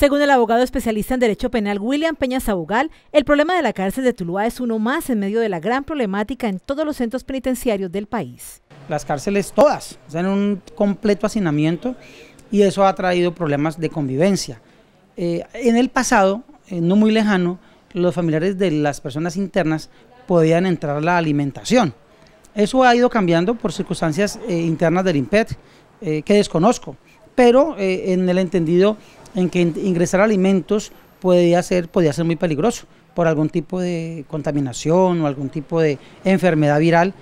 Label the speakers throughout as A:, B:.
A: Según el abogado especialista en Derecho Penal William Peñas Abogal, el problema de la cárcel de Tuluá es uno más en medio de la gran problemática en todos los centros penitenciarios del país.
B: Las cárceles todas están en un completo hacinamiento y eso ha traído problemas de convivencia. Eh, en el pasado, eh, no muy lejano, los familiares de las personas internas podían entrar a la alimentación. Eso ha ido cambiando por circunstancias eh, internas del IMPET, que desconozco, pero en el entendido en que ingresar alimentos podía ser, ser muy peligroso por algún tipo de contaminación o algún tipo de enfermedad viral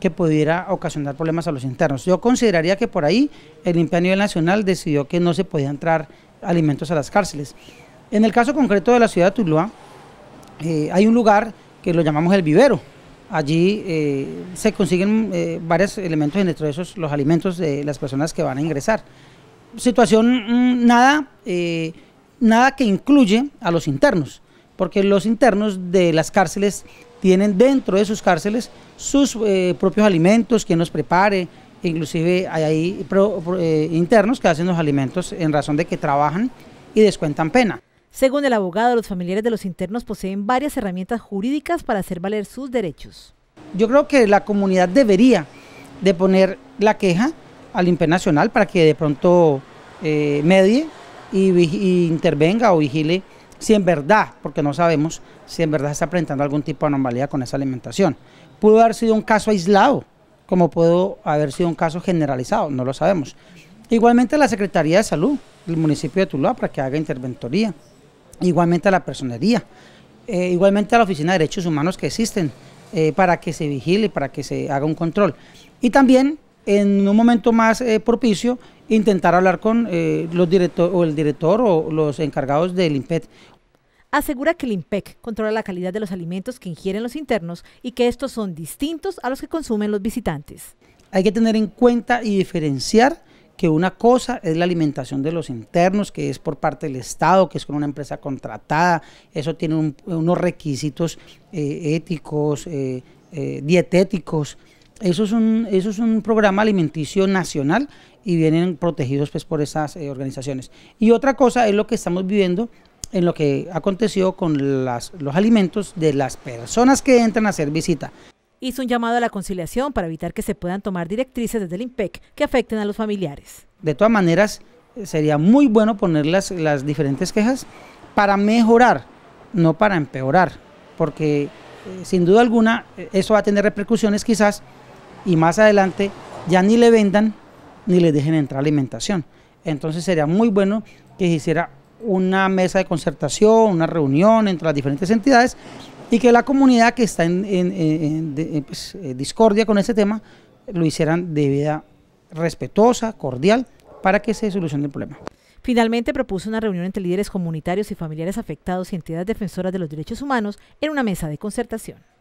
B: que pudiera ocasionar problemas a los internos. Yo consideraría que por ahí el imperio a nivel nacional decidió que no se podía entrar alimentos a las cárceles. En el caso concreto de la ciudad de Tuluá, eh, hay un lugar que lo llamamos el vivero. Allí eh, se consiguen eh, varios elementos, dentro de esos los alimentos de las personas que van a ingresar situación mm, nada, eh, nada que incluye a los internos, porque los internos de las cárceles tienen dentro de sus cárceles sus eh, propios alimentos, quien los prepare, inclusive hay ahí eh, internos que hacen los alimentos en razón de que trabajan y descuentan pena.
A: Según el abogado, los familiares de los internos poseen varias herramientas jurídicas para
B: hacer valer sus derechos. Yo creo que la comunidad debería de poner la queja al INPE Nacional para que de pronto eh, medie y, intervenga o vigile si en verdad, porque no sabemos si en verdad está presentando algún tipo de anomalía con esa alimentación. Pudo haber sido un caso aislado, como pudo haber sido un caso generalizado, no lo sabemos. Igualmente a la Secretaría de Salud del municipio de Tuluá para que haga interventoría. Igualmente a la personería. Eh, igualmente a la Oficina de Derechos Humanos que existen eh, para que se vigile, para que se haga un control. Y también en un momento más eh, propicio intentar hablar con eh, los o el director o los encargados del INPEC.
A: Asegura que el IMPEC controla la calidad de los alimentos que ingieren los internos y que estos son distintos a los que consumen los visitantes.
B: Hay que tener en cuenta y diferenciar que una cosa es la alimentación de los internos, que es por parte del Estado, que es con una empresa contratada, eso tiene unos requisitos eh, éticos, dietéticos, eso es, un, eso es un programa alimenticio nacional y vienen protegidos pues, por esas eh, organizaciones. Y otra cosa es lo que estamos viviendo en lo que aconteció con las, los alimentos de las personas que entran a hacer visita.
A: Hizo un llamado a la conciliación para evitar que se puedan tomar directrices desde el IMPEC que afecten a los familiares.
B: De todas maneras, eh, sería muy bueno poner las, diferentes quejas para mejorar, no para empeorar, porque eh, sin duda alguna eso va a tener repercusiones quizás y más adelante ya ni le vendan ni le dejen entrar alimentación. Entonces sería muy bueno que se hiciera una mesa de concertación, una reunión entre las diferentes entidades y que la comunidad que está en, eh, pues, eh, discordia con ese tema lo hicieran de vida respetuosa, cordial, para que se solucione el problema.
A: Finalmente propuso una reunión entre líderes comunitarios y familiares afectados y entidades defensoras de los derechos humanos en una mesa de concertación.